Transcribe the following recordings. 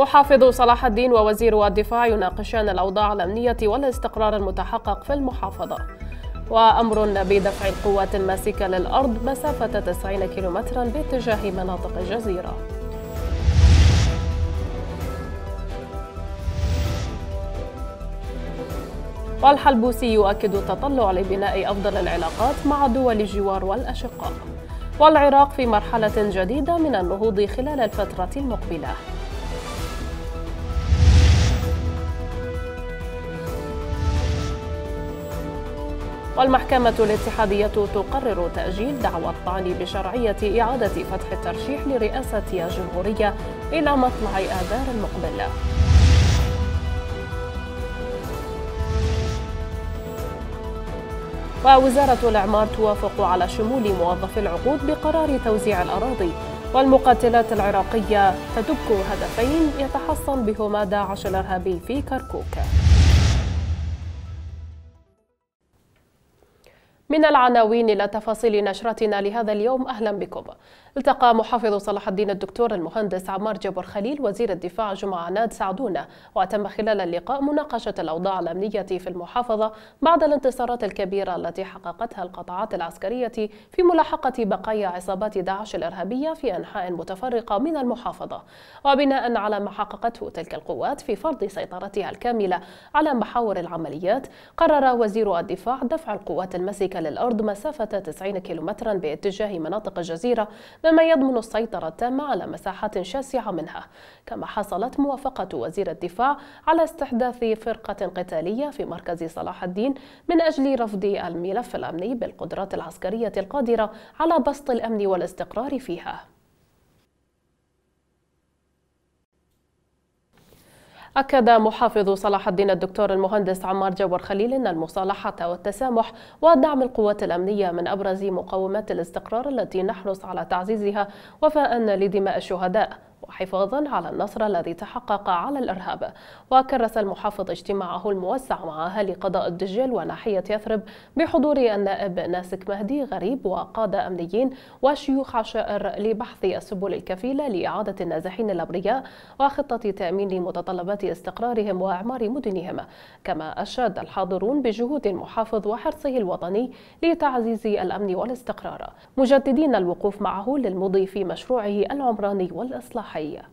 محافظ صلاح الدين ووزير الدفاع يناقشان الأوضاع الأمنية والاستقرار المتحقق في المحافظة وأمر بدفع القوات الماسكة للأرض مسافة 90 كيلومترا باتجاه مناطق الجزيرة والحلبوسي يؤكد التطلع لبناء أفضل العلاقات مع دول الجوار والأشقاء والعراق في مرحلة جديدة من النهوض خلال الفترة المقبلة والمحكمة الاتحادية تقرر تأجيل دعوى الطعن بشرعية إعادة فتح الترشيح لرئاسة الجمهورية إلى مطلع آذار المقبل ووزارة الإعمار توافق على شمول موظفي العقود بقرار توزيع الأراضي والمقاتلات العراقية تدك هدفين يتحصن بهما داعش الإرهابي في كركوك من العناوين إلى تفاصيل نشرتنا لهذا اليوم أهلا بكم التقى محافظ صلاح الدين الدكتور المهندس عمار جبر خليل وزير الدفاع جمع عناد سعدونة وتم خلال اللقاء مناقشة الأوضاع الأمنية في المحافظة بعد الانتصارات الكبيرة التي حققتها القطاعات العسكرية في ملاحقة بقايا عصابات داعش الإرهابية في أنحاء متفرقة من المحافظة وبناء على ما حققته تلك القوات في فرض سيطرتها الكاملة على محاور العمليات قرر وزير الدفاع دفع القوات المسكة الأرض مسافة 90 كيلومترا باتجاه مناطق الجزيرة مما يضمن السيطرة التامة على مساحات شاسعة منها كما حصلت موافقة وزير الدفاع على استحداث فرقة قتالية في مركز صلاح الدين من أجل رفض الملف الأمني بالقدرات العسكرية القادرة على بسط الأمن والاستقرار فيها أكد محافظ صلاح الدين الدكتور المهندس عمار جوار خليل أن المصالحة والتسامح ودعم القوات الأمنية من أبرز مقومات الاستقرار التي نحرص على تعزيزها وفاء لدماء الشهداء حفاظا على النصر الذي تحقق على الإرهاب وكرس المحافظ اجتماعه الموسع مع أهالي قضاء الدجل وناحية يثرب بحضور النائب ناسك مهدي غريب وقادة أمنيين وشيوخ عشائر لبحث السبل الكفيلة لإعادة النازحين الأبرياء وخطة تأمين متطلبات استقرارهم وإعمار مدنهم كما أشاد الحاضرون بجهود المحافظ وحرصه الوطني لتعزيز الأمن والاستقرار مجددين الوقوف معه للمضي في مشروعه العمراني والإصلاحي Bahia.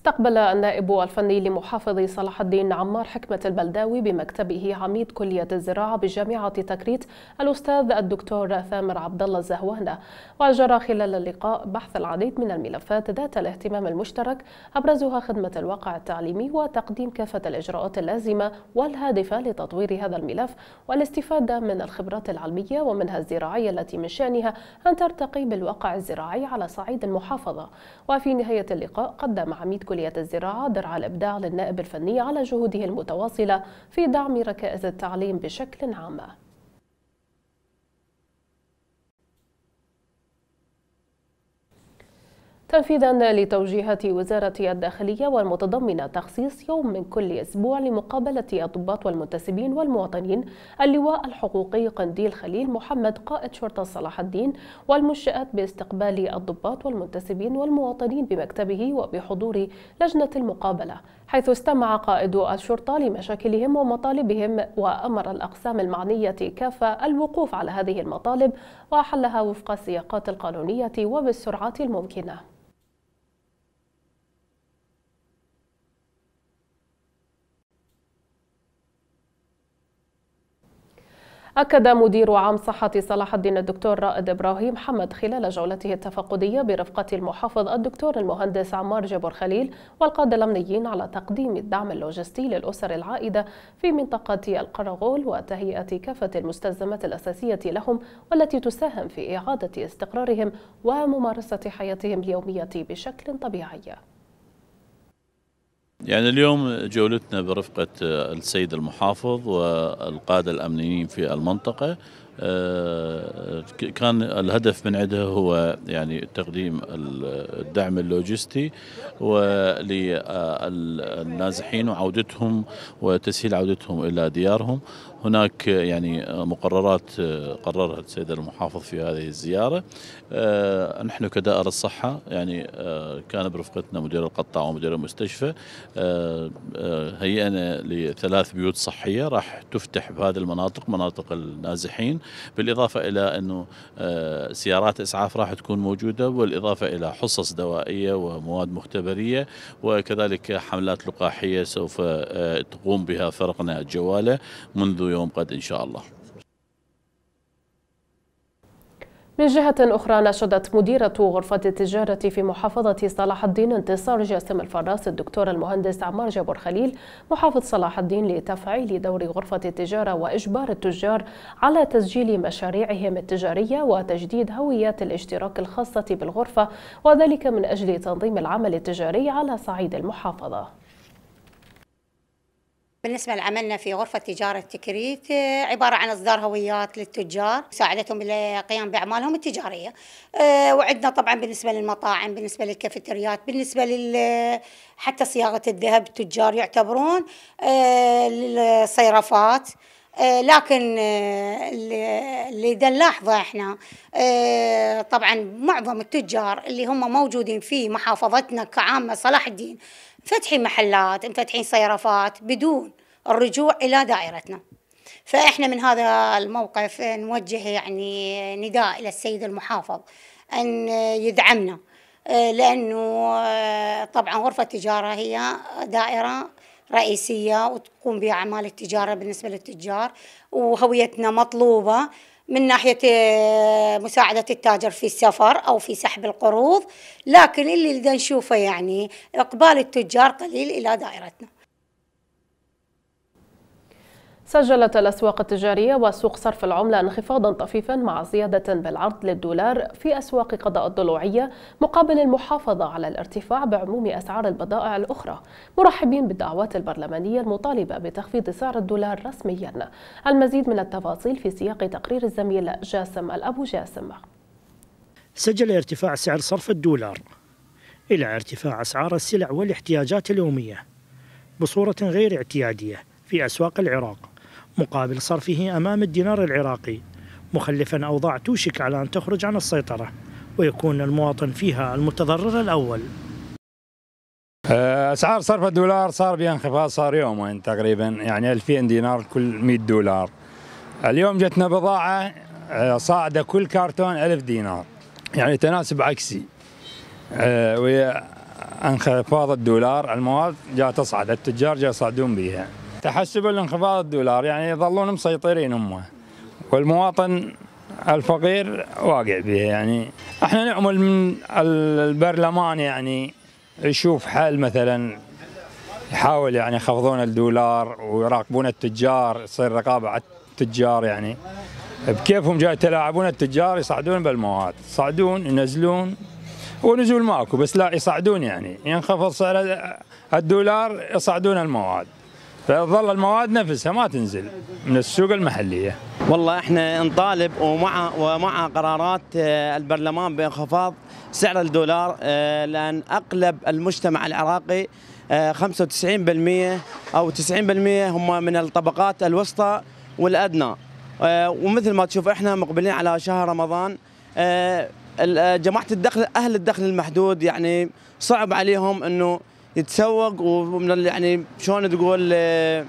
استقبل النائب الفني لمحافظ صلاح الدين عمار حكمة البلداوي بمكتبه عميد كلية الزراعة بجامعة تكريت الأستاذ الدكتور ثامر عبد الله الزهوانة وجرى خلال اللقاء بحث العديد من الملفات ذات الاهتمام المشترك أبرزها خدمة الواقع التعليمي وتقديم كافة الإجراءات اللازمة والهادفة لتطوير هذا الملف والاستفادة من الخبرات العلمية ومنها الزراعية التي من شأنها أن ترتقي بالواقع الزراعي على صعيد المحافظة وفي نهاية اللقاء قدم عميد كلية الزراعة درع الإبداع للنائب الفني على جهوده المتواصلة في دعم ركائز التعليم بشكل عام تنفيذا لتوجيهات وزارة الداخلية والمتضمنة تخصيص يوم من كل أسبوع لمقابلة الضباط والمنتسبين والمواطنين اللواء الحقوقي قنديل خليل محمد قائد شرطة صلاح الدين والمنشآت باستقبال الضباط والمنتسبين والمواطنين بمكتبه وبحضور لجنة المقابلة حيث استمع قائد الشرطة لمشاكلهم ومطالبهم وأمر الأقسام المعنية كافة الوقوف على هذه المطالب وحلها وفق السياقات القانونية وبالسرعة الممكنة أكد مدير عام صحة صلاح الدين الدكتور رائد إبراهيم حمد خلال جولته التفقدية برفقة المحافظ الدكتور المهندس عمار جبر خليل والقادة الأمنيين على تقديم الدعم اللوجستي للأسر العائدة في منطقة القرغول وتهيئة كافة المستلزمات الأساسية لهم والتي تساهم في إعادة استقرارهم وممارسة حياتهم اليومية بشكل طبيعي يعني اليوم جولتنا برفقة السيد المحافظ والقادة الأمنيين في المنطقة آه، كان الهدف من عندها هو يعني تقديم الدعم اللوجستي للنازحين وعودتهم وتسهيل عودتهم إلى ديارهم هناك يعني مقررات آه، قررها السيد المحافظ في هذه الزيارة آه، نحن كدائرة الصحة يعني آه، كان برفقتنا مدير القطاع ومدير المستشفى هيئنا لثلاث بيوت صحية راح تفتح بهذه المناطق مناطق النازحين بالإضافة إلى أنه سيارات إسعاف راح تكون موجودة والإضافة إلى حصص دوائية ومواد مختبرية وكذلك حملات لقاحية سوف تقوم بها فرقنا الجوالة منذ يوم غد إن شاء الله من جهة أخرى ناشدت مديرة غرفة التجارة في محافظة صلاح الدين انتصار جاسم الفراس الدكتور المهندس عمار جابر خليل محافظ صلاح الدين لتفعيل دور غرفة التجارة وإجبار التجار على تسجيل مشاريعهم التجارية وتجديد هويات الاشتراك الخاصة بالغرفة وذلك من أجل تنظيم العمل التجاري على صعيد المحافظة بالنسبة لعملنا في غرفة تجارة تكريت آه، عبارة عن إصدار هويات للتجار ساعدتهم للقيام بأعمالهم التجارية آه، وعندنا طبعا بالنسبة للمطاعم بالنسبة للكافيتريات بالنسبة لل حتى صياغة الذهب التجار يعتبرون آه، للصيرفات لكن اللي نلاحظه احنا طبعا معظم التجار اللي هم موجودين في محافظتنا كعامه صلاح الدين فاتحين محلات مفتحين صيرفات بدون الرجوع إلى دائرتنا فإحنا من هذا الموقف نوجه يعني نداء إلى السيد المحافظ أن يدعمنا لأنه طبعا غرفة التجارة هي دائرة رئيسية وتقوم بأعمال التجارة بالنسبة للتجار وهويتنا مطلوبة من ناحية آه، مساعدة التاجر في السفر أو في سحب القروض لكن اللي نشوفه يعني إقبال التجار قليل إلى دائرتنا سجلت الأسواق التجارية وسوق صرف العملة انخفاضا طفيفا مع زيادة بالعرض للدولار في أسواق قضاء الضلوعية مقابل المحافظة على الارتفاع بعموم أسعار البضائع الأخرى مرحبين بالدعوات البرلمانية المطالبة بتخفيض سعر الدولار رسميا المزيد من التفاصيل في سياق تقرير الزميل جاسم الأبو جاسم سجل ارتفاع سعر صرف الدولار إلى ارتفاع أسعار السلع والاحتياجات اليومية بصورة غير اعتيادية في أسواق العراق مقابل صرفه أمام الدينار العراقي مخلفا أوضاع توشك على أن تخرج عن السيطرة ويكون المواطن فيها المتضرر الأول آه، اسعار صرف الدولار صار بها انخفاض صار يومين تقريبا يعني 2000 دينار كل 100 دولار اليوم جتنا بضاعه آه، صاعده كل كرتون 1000 دينار يعني تناسب عكسي آه، وانخفاض انخفاض الدولار المواد جاء تصعد التجار جاء يصعدون بها تحسب الانخفاض الدولار يعني يظلون مسيطرين هم والمواطن الفقير واقع به يعني احنا نعمل من البرلمان يعني يشوف حل مثلا يحاول يعني يخفضون الدولار ويراقبون التجار يصير رقابه على التجار يعني بكيفهم جاي يتلاعبون التجار يصعدون بالمواد يصعدون ينزلون ونزول ماكو بس لا يصعدون يعني ينخفض سعر الدولار يصعدون المواد فتظل المواد نفسها ما تنزل من السوق المحليه. والله احنا نطالب ومع ومع قرارات آه، البرلمان بانخفاض سعر الدولار آه، لان اغلب المجتمع العراقي 95% آه، او 90% هم من الطبقات الوسطى والادنى ومثل ما تشوف احنا مقبلين على شهر رمضان جماعه الدخل اهل الدخل المحدود يعني صعب عليهم انه يتسوق ومن يعني شلون تقول آه،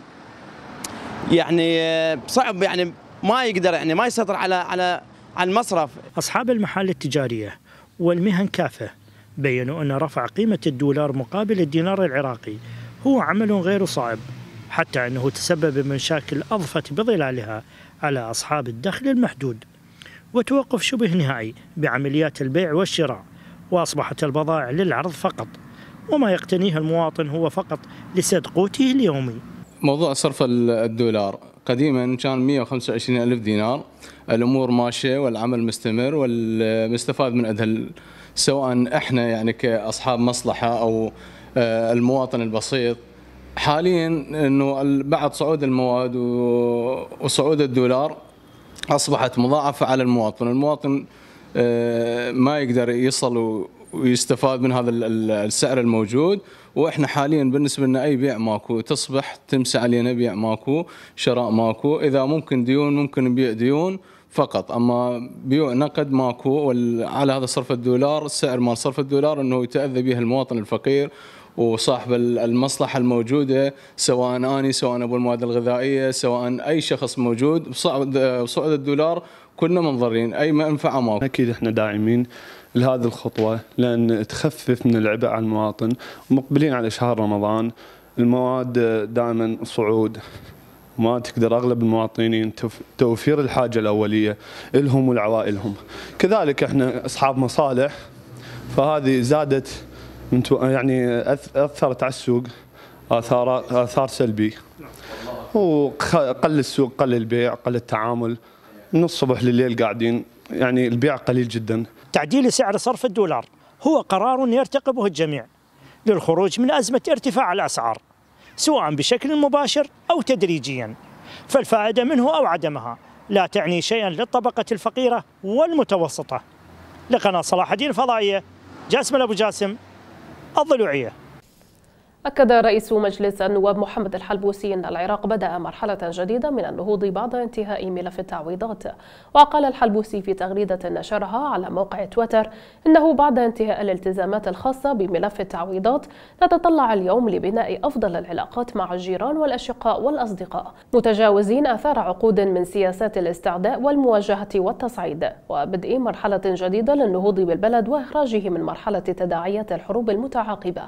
يعني آه، صعب يعني ما يقدر يعني ما يسيطر على على على المصرف اصحاب المحال التجاريه والمهن كافه بينوا ان رفع قيمه الدولار مقابل الدينار العراقي هو عمل غير صعب حتى انه تسبب بمشاكل اضفت بظلالها على اصحاب الدخل المحدود وتوقف شبه نهائي بعمليات البيع والشراء واصبحت البضائع للعرض فقط وما يقتنيه المواطن هو فقط لسد قوته اليومي موضوع صرف الدولار قديما كان 125 ألف دينار الأمور ماشية والعمل مستمر والمستفاد من أدهل سواء إحنا يعني كأصحاب مصلحة أو آه، المواطن البسيط حاليا أنه بعد صعود المواد وصعود الدولار أصبحت مضاعفة على المواطن المواطن آه، ما يقدر يصل ويستفاد من هذا السعر الموجود واحنا حاليا بالنسبه لنا اي بيع ماكو تصبح تمسى علينا بيع ماكو شراء ماكو اذا ممكن ديون ممكن نبيع ديون فقط اما بيوع نقد ماكو على هذا صرف الدولار السعر مال صرف الدولار انه يتاذى به المواطن الفقير وصاحب المصلحه الموجوده سواء اني سواء ابو المواد الغذائيه سواء اي شخص موجود بصعد الدولار كلنا منضرين اي منفعه ماكو اكيد احنا داعمين لهذه الخطوة لأن تخفف من العبء على المواطن ومقبلين على شهر رمضان المواد دائما صعود ما تقدر اغلب المواطنين توفير الحاجه الاوليه لهم ولعوائلهم. كذلك احنا اصحاب مصالح فهذه زادت يعني اثرت على السوق اثار اثار سلبي. وقل السوق، قل البيع، قل التعامل من الصبح لليل قاعدين يعني البيع قليل جدا. تعديل سعر صرف الدولار هو قرار يرتقبه الجميع للخروج من أزمة ارتفاع الأسعار سواء بشكل مباشر أو تدريجيا فالفائدة منه أو عدمها لا تعني شيئا للطبقة الفقيرة والمتوسطة لقناة صلاح الدين الفضائية جاسم أبو جاسم الضلوعيه أكد رئيس مجلس النواب محمد الحلبوسي أن العراق بدأ مرحلة جديدة من النهوض بعد انتهاء ملف التعويضات وقال الحلبوسي في تغريدة نشرها على موقع تويتر أنه بعد انتهاء الالتزامات الخاصة بملف التعويضات نتطلع اليوم لبناء أفضل العلاقات مع الجيران والأشقاء والأصدقاء متجاوزين آثار عقود من سياسات الاستعداء والمواجهة والتصعيد وبدء مرحلة جديدة للنهوض بالبلد وإخراجه من مرحلة تداعيات الحروب المتعاقبة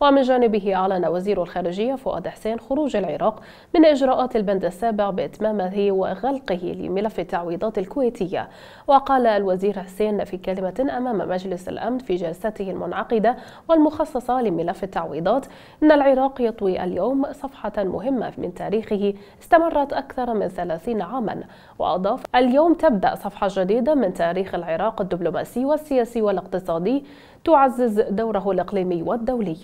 ومن جانبه أعلن وزير الخارجية فؤاد حسين خروج العراق من إجراءات البند السابع بإتمامه وغلقه لملف التعويضات الكويتية وقال الوزير حسين في كلمة أمام مجلس الأمن في جلسته المنعقدة والمخصصة لملف التعويضات إن العراق يطوي اليوم صفحة مهمة من تاريخه استمرت أكثر من 30 عاما وأضاف اليوم تبدأ صفحة جديدة من تاريخ العراق الدبلوماسي والسياسي والاقتصادي تعزز دوره الإقليمي والدولي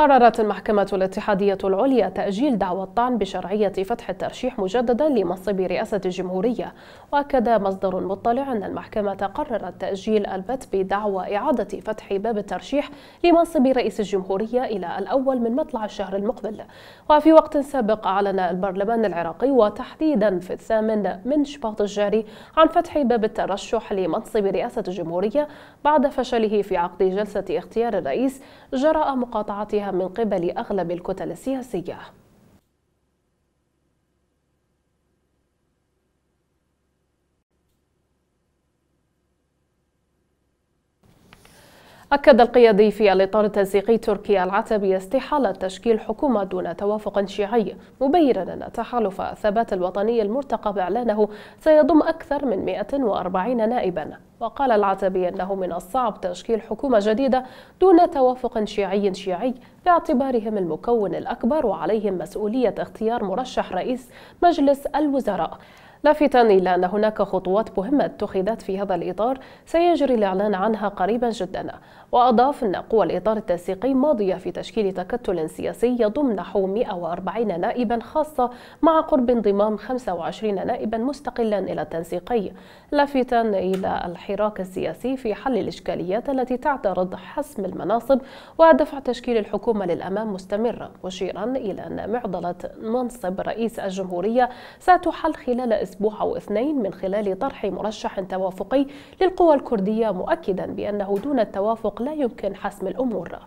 قررت المحكمة الاتحادية العليا تأجيل دعوى الطعن بشرعية فتح الترشيح مجددا لمنصب رئاسة الجمهورية وأكد مصدر مطلع أن المحكمة قررت تأجيل البت بدعوى إعادة فتح باب الترشيح لمنصب رئيس الجمهورية إلى الأول من مطلع الشهر المقبل وفي وقت سابق أعلن البرلمان العراقي وتحديدا في الثامن من شباط الجاري عن فتح باب الترشح لمنصب رئاسة الجمهورية بعد فشله في عقد جلسة اختيار الرئيس جراء مقاطعتها من قبل أغلب الكتل السياسية أكد القيادي في الإطار التنسيقي تركي العتبي استحالة تشكيل حكومة دون توافق شيعي مبينا أن تحالف الثبات الوطني المرتقب إعلانه سيضم أكثر من 140 نائبا وقال العتبي أنه من الصعب تشكيل حكومة جديدة دون توافق شيعي شيعي باعتبارهم المكون الأكبر وعليهم مسؤولية اختيار مرشح رئيس مجلس الوزراء لافتا إلى أن هناك خطوات مهمة اتخذت في هذا الإطار سيجري الإعلان عنها قريبا جدا وأضاف أن قوى الإطار التنسيقي ماضية في تشكيل تكتل سياسي يضم نحو 140 نائبا خاصة مع قرب انضمام 25 نائبا مستقلا إلى التنسيقي لافتا إلى الحراك السياسي في حل الإشكاليات التي تعترض حسم المناصب ودفع تشكيل الحكومة للأمام مستمرة مشيرا إلى أن معضلة منصب رئيس الجمهورية ستحل خلال أسبوع أو اثنين من خلال طرح مرشح توافقي للقوى الكردية مؤكدا بأنه دون التوافق لا يمكن حسم الأمور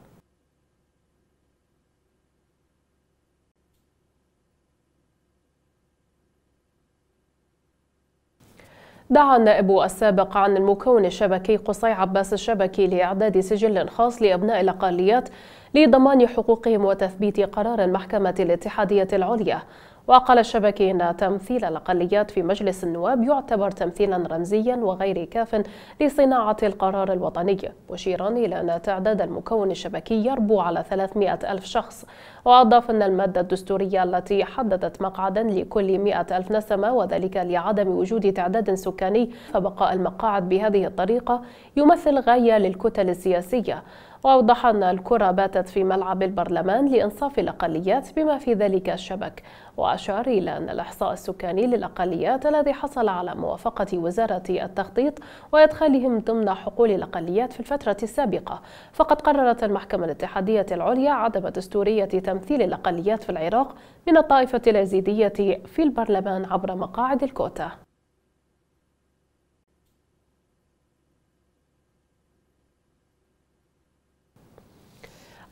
دعا النائب السابق عن المكون الشبكي قصي عباس الشبكي لإعداد سجل خاص لأبناء الأقليات لضمان حقوقهم وتثبيت قرار المحكمة الاتحادية العليا وقال الشبكي أن تمثيل الأقليات في مجلس النواب يعتبر تمثيلا رمزيا وغير كاف لصناعة القرار الوطني مشيرا إلى أن تعداد المكون الشبكي يربو على 300 ألف شخص وأضاف أن المادة الدستورية التي حددت مقعدا لكل 100 ألف نسمة وذلك لعدم وجود تعداد سكاني فبقاء المقاعد بهذه الطريقة يمثل غاية للكتل السياسية وأوضح أن الكرة باتت في ملعب البرلمان لإنصاف الأقليات بما في ذلك الشبك وأشار إلى أن الإحصاء السكاني للأقليات الذي حصل على موافقة وزارة التخطيط وإدخالهم ضمن حقول الأقليات في الفترة السابقة فقد قررت المحكمة الاتحادية العليا عدم دستورية تمثيل الأقليات في العراق من الطائفة اليزيدية في البرلمان عبر مقاعد الكوتا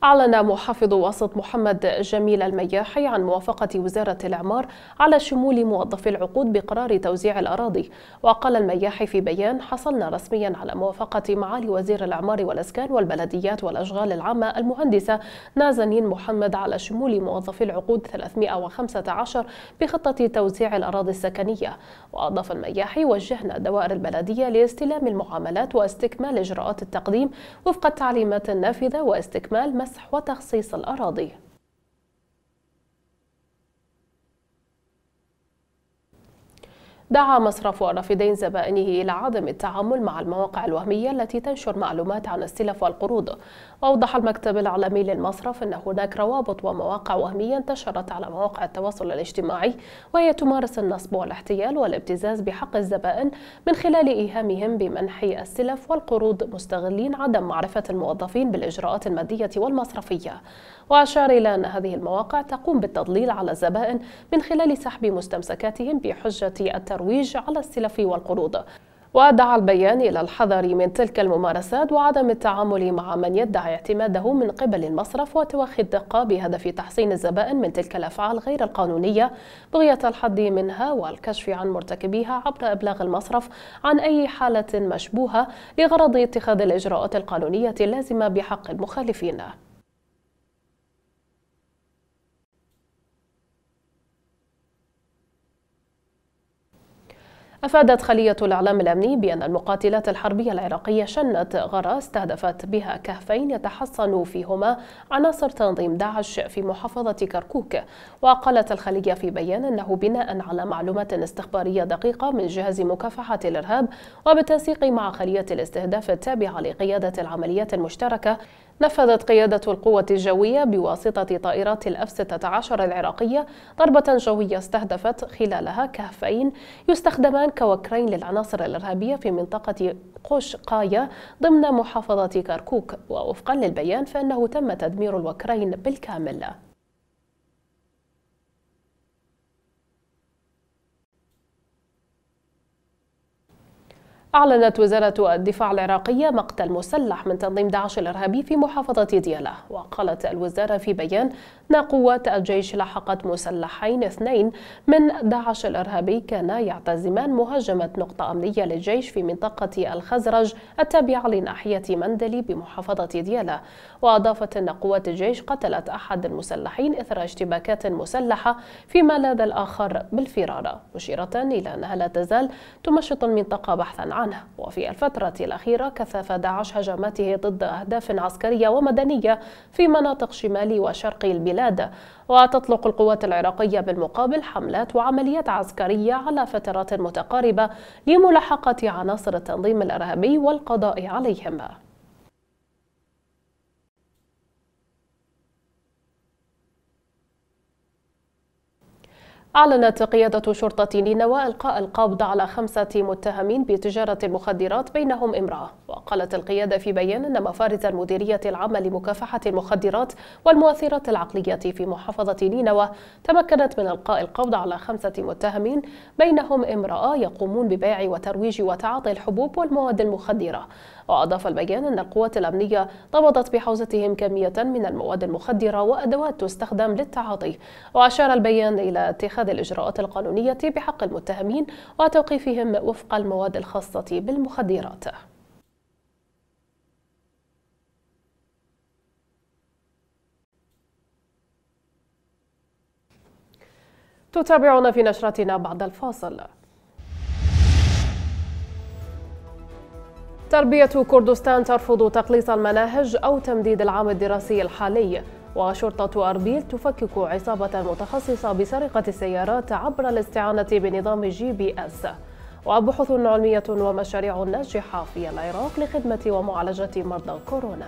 أعلن محافظ وسط محمد جميل المياحي عن موافقة وزارة الإعمار على شمول موظفي العقود بقرار توزيع الأراضي وقال المياحي في بيان حصلنا رسميا على موافقة معالي وزير الإعمار والإسكان والبلديات والأشغال العامة المهندسة نازنين محمد على شمول موظفي العقود 315 بخطة توزيع الأراضي السكنية وأضاف المياحي وجهنا دوائر البلدية لاستلام المعاملات واستكمال إجراءات التقديم وفق التعليمات النافذة واستكمال مس مسح وتخصيص الأراضي دعا مصرف رافدين زبائنه إلى عدم التعامل مع المواقع الوهمية التي تنشر معلومات عن السلف والقروض وأوضح المكتب العالمي للمصرف أن هناك روابط ومواقع وهمية انتشرت على مواقع التواصل الاجتماعي وهي تمارس النصب والاحتيال والابتزاز بحق الزبائن من خلال إيهامهم بمنح السلف والقروض مستغلين عدم معرفة الموظفين بالإجراءات المادية والمصرفية وأشار إلى أن هذه المواقع تقوم بالتضليل على الزبائن من خلال سحب مستمسكاتهم بحجة الترويج على السلف والقروض ودعا البيان إلى الحذر من تلك الممارسات وعدم التعامل مع من يدعي اعتماده من قبل المصرف وتوخي الدقة بهدف تحصين الزبائن من تلك الأفعال غير القانونية بغية الحد منها والكشف عن مرتكبيها عبر إبلاغ المصرف عن أي حالة مشبوهة لغرض اتخاذ الإجراءات القانونية اللازمة بحق المخالفين أفادت خلية الإعلام الأمني بأن المقاتلات الحربية العراقية شنت غارة استهدفت بها كهفين يتحصن فيهما عناصر تنظيم داعش في محافظة كركوك وقالت الخلية في بيان أنه بناء على معلومات استخبارية دقيقة من جهاز مكافحة الإرهاب وبالتنسيق مع خلية الاستهداف التابعة لقيادة العمليات المشتركة نفذت قيادة القوة الجوية بواسطة طائرات الأف 16 العراقية ضربة جوية استهدفت خلالها كهفين يستخدمان كوكرين للعناصر الإرهابية في منطقة قوش قاية ضمن محافظة كركوك ووفقا للبيان فإنه تم تدمير الوكرين بالكامل أعلنت وزارة الدفاع العراقية مقتل مسلح من تنظيم داعش الإرهابي في محافظة ديالة وقالت الوزارة في بيان أن قوات الجيش لحقت مسلحين اثنين من داعش الإرهابي كانا يعتزمان مهاجمة نقطة أمنية للجيش في منطقة الخزرج التابعة لناحية مندلي بمحافظة ديالة وأضافت أن قوات الجيش قتلت أحد المسلحين إثر اشتباكات مسلحة فيما لاذ الآخر بالفرار مشيرة إلى أنها لا تزال تمشط المنطقة بحثا عنه وفي الفترة الأخيرة كثف داعش هجماته ضد أهداف عسكرية ومدنية في مناطق شمال وشرق البلاد وتطلق القوات العراقية بالمقابل حملات وعمليات عسكرية على فترات متقاربة لملاحقة عناصر التنظيم الإرهابي والقضاء عليهم أعلنت قيادة شرطة نينوى إلقاء القبض على خمسة متهمين بتجارة المخدرات بينهم امرأة وقالت القيادة في بيان أن مفارز المديرية العامة لمكافحة المخدرات والمؤثرات العقلية في محافظة نينوى تمكنت من إلقاء القبض على خمسة متهمين بينهم امرأة يقومون ببيع وترويج وتعاطي الحبوب والمواد المخدرة وأضاف البيان أن القوات الأمنية ضبطت بحوزتهم كمية من المواد المخدرة وأدوات تستخدم للتعاطي وأشار البيان إلى اتخاذ الإجراءات القانونية بحق المتهمين وتوقيفهم وفق المواد الخاصة بالمخدرات تتابعونا في نشرتنا بعد الفاصل تربية كردستان ترفض تقليص المناهج أو تمديد العام الدراسي الحالي وشرطة أربيل تفكك عصابة متخصصة بسرقة السيارات عبر الاستعانة بنظام جي بي اس وبحوث علمية ومشاريع ناجحة في العراق لخدمة ومعالجة مرضى كورونا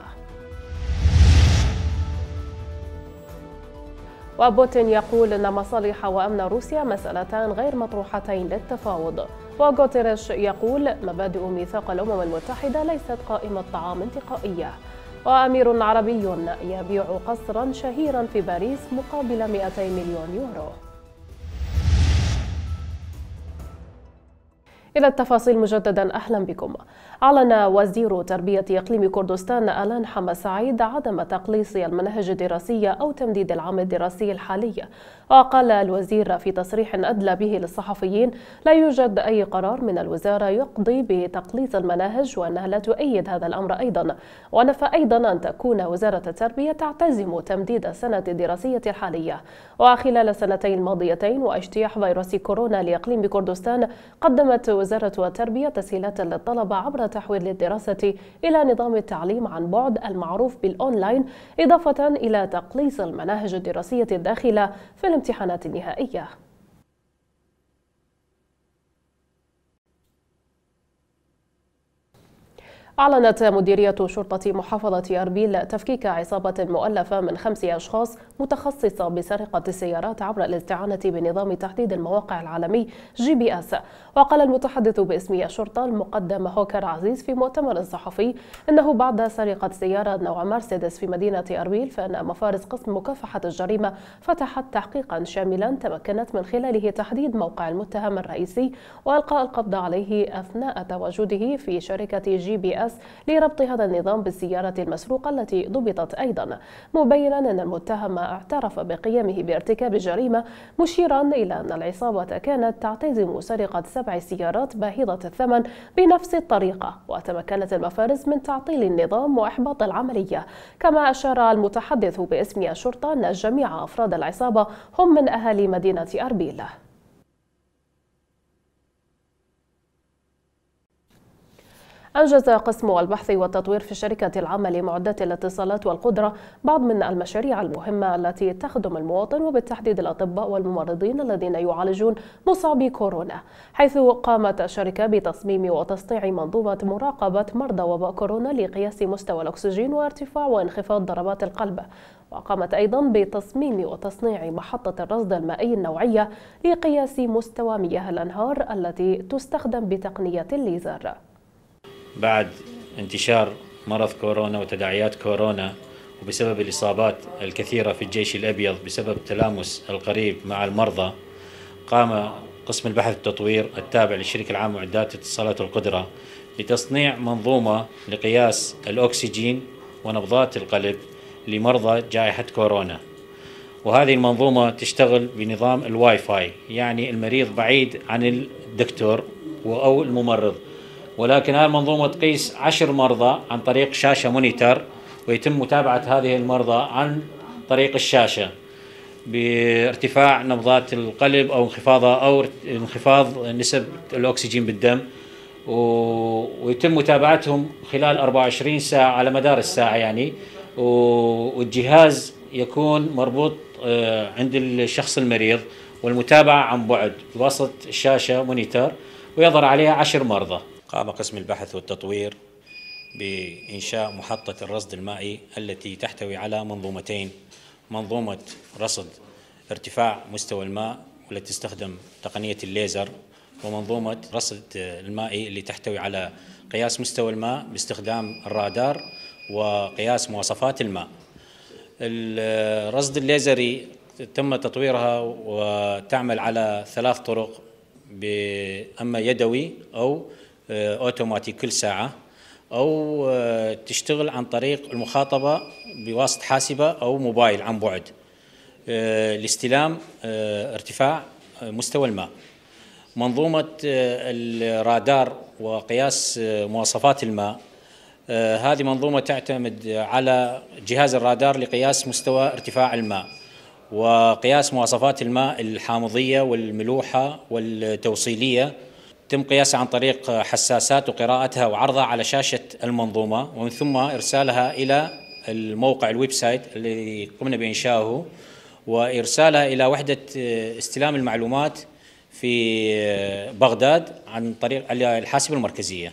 وبوتين يقول أن مصالح وأمن روسيا مسألتان غير مطروحتين للتفاوض وغوتيريش يقول مبادئ ميثاق الأمم المتحدة ليست قائمة طعام انتقائية وأمير عربي يبيع قصرا شهيرا في باريس مقابل 200 مليون يورو إلى التفاصيل مجددا أهلا بكم أعلن وزير تربية إقليم كردستان ألان حما سعيد عدم تقليص المناهج الدراسية أو تمديد العام الدراسي الحالي وقال الوزير في تصريح أدلى به للصحفيين لا يوجد أي قرار من الوزارة يقضي بتقليص المناهج وأنها لا تؤيد هذا الأمر أيضا ونفى أيضا أن تكون وزارة التربية تعتزم تمديد السنة الدراسية الحالية وخلال السنتين الماضيتين واجتياح فيروس كورونا لإقليم كردستان قدمت وزارة التربية تسهيلات للطلبة عبر تحويل الدراسة إلى نظام التعليم عن بعد المعروف بالأونلاين إضافة إلى تقليص المناهج الدراسية الداخلة في الامتحانات النهائية أعلنت مديرية شرطة محافظة أربيل تفكيك عصابة مؤلفة من خمس أشخاص متخصصة بسرقة السيارات عبر الاستعانة بنظام تحديد المواقع العالمي جي بي اس وقال المتحدث باسم الشرطة المقدم هوكر عزيز في مؤتمر صحفي أنه بعد سرقة سيارة نوع مرسيدس في مدينة أربيل فإن مفارز قسم مكافحة الجريمة فتحت تحقيقا شاملا تمكنت من خلاله تحديد موقع المتهم الرئيسي وإلقاء القبض عليه أثناء تواجده في شركة جي بي اس الرئاس لربط هذا النظام بالسيارة المسروقة التي ضبطت أيضا مبينا أن المتهم اعترف بقيامه بارتكاب الجريمة مشيرا إلى أن العصابة كانت تعتزم سرقة سبع سيارات باهظة الثمن بنفس الطريقة وتمكنت المفارز من تعطيل النظام وإحباط العملية كما أشار المتحدث باسم الشرطة أن جميع أفراد العصابة هم من أهالي مدينة أربيل أنجز قسم البحث والتطوير في الشركة العامة لمعدات الاتصالات والقدرة بعض من المشاريع المهمة التي تخدم المواطن وبالتحديد الأطباء والممرضين الذين يعالجون مصابي كورونا حيث قامت الشركة بتصميم وتسطيع منظومة مراقبة مرضى وباء كورونا لقياس مستوى الأكسجين وارتفاع وانخفاض ضربات القلب وقامت أيضا بتصميم وتصنيع محطة الرصد المائي النوعية لقياس مستوى مياه الأنهار التي تستخدم بتقنية الليزر بعد انتشار مرض كورونا وتداعيات كورونا وبسبب الإصابات الكثيرة في الجيش الأبيض بسبب التلامس القريب مع المرضى قام قسم البحث والتطوير التابع للشركة العامة لمعدات اتصالات القدرة لتصنيع منظومة لقياس الأكسجين ونبضات القلب لمرضى جائحة كورونا وهذه المنظومة تشتغل بنظام الواي فاي يعني المريض بعيد عن الدكتور أو الممرض ولكن هذه المنظومة تقيس عشر مرضى عن طريق شاشة مونيتر ويتم متابعة هذه المرضى عن طريق الشاشة بارتفاع نبضات القلب أو انخفاضها أو انخفاض نسب الأكسجين بالدم ويتم متابعتهم خلال 24 ساعة على مدار الساعة يعني والجهاز يكون مربوط آه، عند الشخص المريض والمتابعة عن بعد بواسطة الشاشة مونيتر ويظهر عليها عشر مرضى قام قسم البحث والتطوير بإنشاء محطة الرصد المائي التي تحتوي على منظومتين منظومة رصد ارتفاع مستوى الماء والتي تستخدم تقنية الليزر ومنظومة رصد المائي اللي تحتوي على قياس مستوى الماء باستخدام الرادار وقياس مواصفات الماء الرصد الليزري تم تطويرها وتعمل على ثلاث طرق اما يدوي او آه، اوتوماتي كل ساعه او آه، تشتغل عن طريق المخاطبه بواسطه حاسبه او موبايل عن بعد آه، لاستلام ارتفاع مستوى الماء منظومه الرادار وقياس مواصفات الماء هذه منظومه تعتمد على جهاز الرادار لقياس مستوى ارتفاع الماء وقياس مواصفات الماء الحامضيه والملوحه والتوصيليه تم قياسها عن طريق حساسات وقراءتها وعرضها على شاشة المنظومة ومن ثم إرسالها إلى الموقع الويب سايت الذي قمنا بإنشائه وإرسالها إلى وحدة آه، استلام المعلومات في آه، بغداد عن طريق الحاسبة المركزية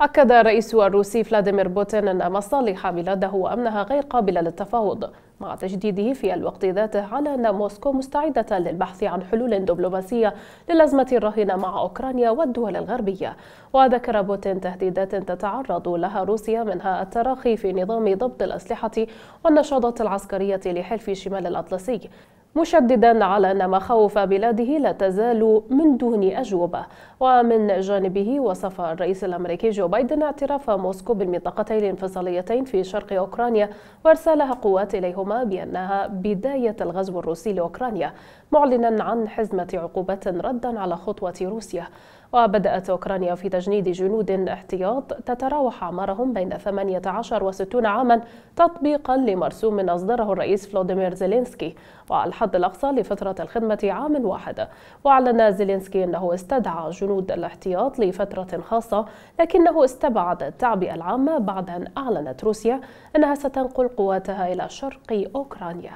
أكد الرئيس الروسي فلاديمير بوتين أن مصالح بلاده وأمنها غير قابلة للتفاوض مع تجديده في الوقت ذاته على أن موسكو مستعدة للبحث عن حلول دبلوماسية للأزمة الراهنة مع أوكرانيا والدول الغربية وذكر بوتين تهديدات تتعرض لها روسيا منها التراخي في نظام ضبط الأسلحة والنشاطات العسكرية لحلف شمال الأطلسي مشددا على أن مخاوف بلاده لا تزال من دون أجوبة ومن جانبه وصف الرئيس الأمريكي جو بايدن اعتراف موسكو بالمنطقتين الانفصاليتين في شرق أوكرانيا وارسالها قوات إليهما بأنها بداية الغزو الروسي لأوكرانيا معلنا عن حزمة عقوبات ردا على خطوة روسيا وبدأت أوكرانيا في تجنيد جنود احتياط تتراوح أعمارهم بين 18 و 60 عاما تطبيقا لمرسوم أصدره الرئيس فلوديمير زيلينسكي والحد الأقصى لفترة الخدمة عام واحد وأعلن زيلينسكي أنه استدعى جنود الاحتياط لفترة خاصة لكنه استبعد التعبئة العامة بعد أن أعلنت روسيا أنها ستنقل قواتها إلى شرق أوكرانيا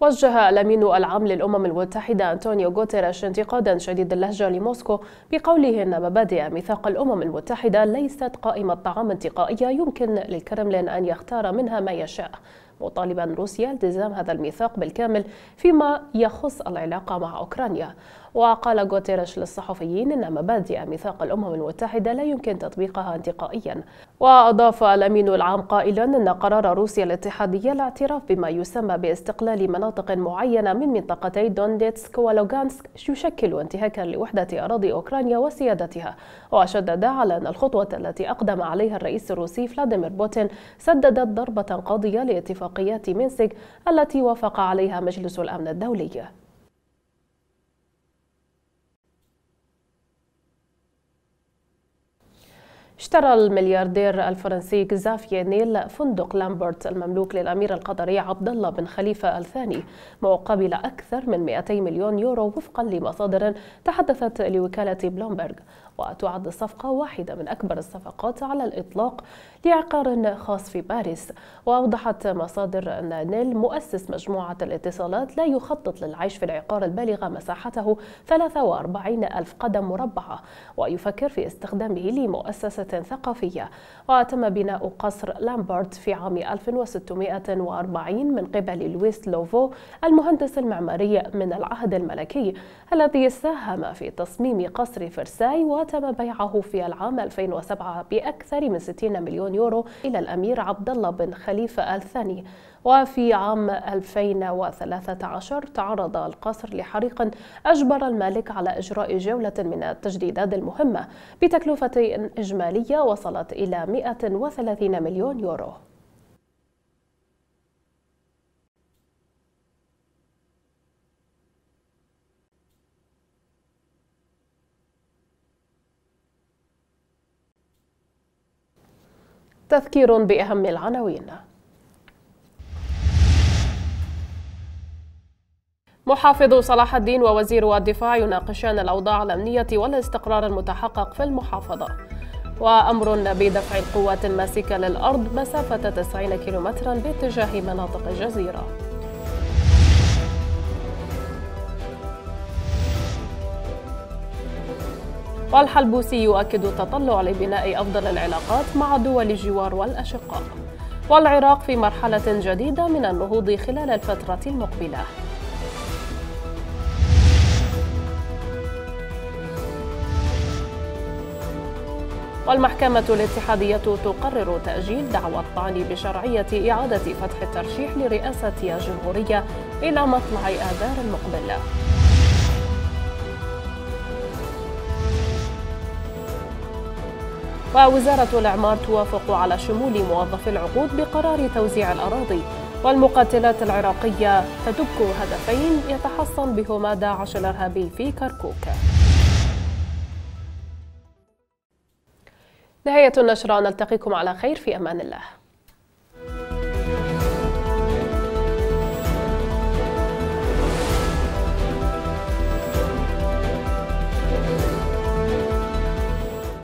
وجه الأمين العام للأمم المتحدة أنطونيو غوتيريش انتقادا شديد اللهجة لموسكو بقوله أن مبادئ ميثاق الأمم المتحدة ليست قائمة طعام انتقائية يمكن للكرملين أن يختار منها ما يشاء مطالبا روسيا التزام هذا الميثاق بالكامل فيما يخص العلاقة مع أوكرانيا وقال غوتيريش للصحفيين أن مبادئ ميثاق الأمم المتحدة لا يمكن تطبيقها انتقائيا وأضاف الأمين العام قائلا أن قرار روسيا الاتحادية الاعتراف بما يسمى باستقلال مناطق معينة من منطقتي دونيتسك ولوغانسك يشكل انتهاكا لوحدة أراضي أوكرانيا وسيادتها وشدد على أن الخطوة التي أقدم عليها الرئيس الروسي فلاديمير بوتين سددت ضربة قاضية لاتفاقيات مينسك التي وافق عليها مجلس الأمن الدولي اشترى الملياردير الفرنسي كزافي نيل فندق لامبرت المملوك للامير القطري عبد الله بن خليفه الثاني مقابل اكثر من 200 مليون يورو وفقا لمصادر تحدثت لوكاله بلومبرغ وتعد الصفقة واحدة من أكبر الصفقات على الإطلاق لعقار خاص في باريس وأوضحت مصادر أن نيل مؤسس مجموعة الاتصالات لا يخطط للعيش في العقار البالغة مساحته 43 ألف قدم مربعة ويفكر في استخدامه لمؤسسة ثقافية وتم بناء قصر لامبرت في عام 1640 من قبل لويس لوفو المهندس المعماري من العهد الملكي الذي ساهم في تصميم قصر فرساي و وتم بيعه في العام 2007 بأكثر من 60 مليون يورو إلى الأمير عبد الله بن خليفة الثاني وفي عام 2013 تعرض القصر لحريق أجبر المالك على إجراء جولة من التجديدات المهمة بتكلفة إجمالية وصلت إلى 130 مليون يورو تذكير بأهم العناوين محافظ صلاح الدين ووزير الدفاع يناقشان الأوضاع الأمنية والاستقرار المتحقق في المحافظة وأمر بدفع القوات الماسكة للأرض مسافة 90 كيلومترا باتجاه مناطق الجزيرة والحلبوسي يؤكد التطلع لبناء أفضل العلاقات مع دول الجوار والأشقاء والعراق في مرحلة جديدة من النهوض خلال الفترة المقبلة والمحكمة الاتحادية تقرر تأجيل دعوى الطعن بشرعية إعادة فتح الترشيح لرئاسة الجمهورية إلى مطلع آذار المقبل ووزارة الإعمار توافق على شمول موظفي العقود بقرار توزيع الأراضي والمقاتلات العراقية تدك هدفين يتحصن بهما داعش الإرهابي في كركوك نهاية النشرة نلتقيكم على خير في أمان الله